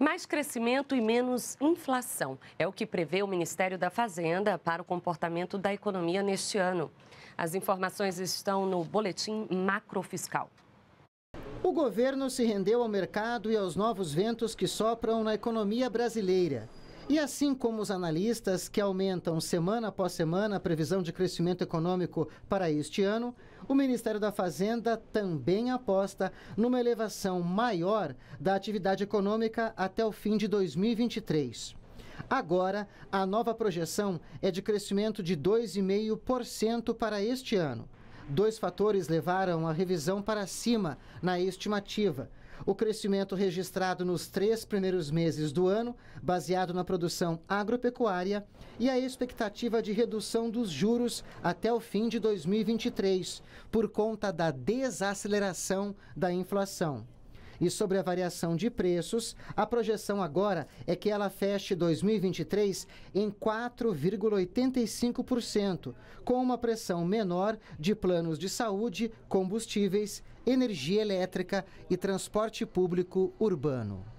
Mais crescimento e menos inflação é o que prevê o Ministério da Fazenda para o comportamento da economia neste ano. As informações estão no Boletim Macrofiscal. O governo se rendeu ao mercado e aos novos ventos que sopram na economia brasileira. E assim como os analistas que aumentam semana após semana a previsão de crescimento econômico para este ano, o Ministério da Fazenda também aposta numa elevação maior da atividade econômica até o fim de 2023. Agora, a nova projeção é de crescimento de 2,5% para este ano. Dois fatores levaram a revisão para cima na estimativa. O crescimento registrado nos três primeiros meses do ano, baseado na produção agropecuária, e a expectativa de redução dos juros até o fim de 2023, por conta da desaceleração da inflação. E sobre a variação de preços, a projeção agora é que ela feche 2023 em 4,85%, com uma pressão menor de planos de saúde, combustíveis, energia elétrica e transporte público urbano.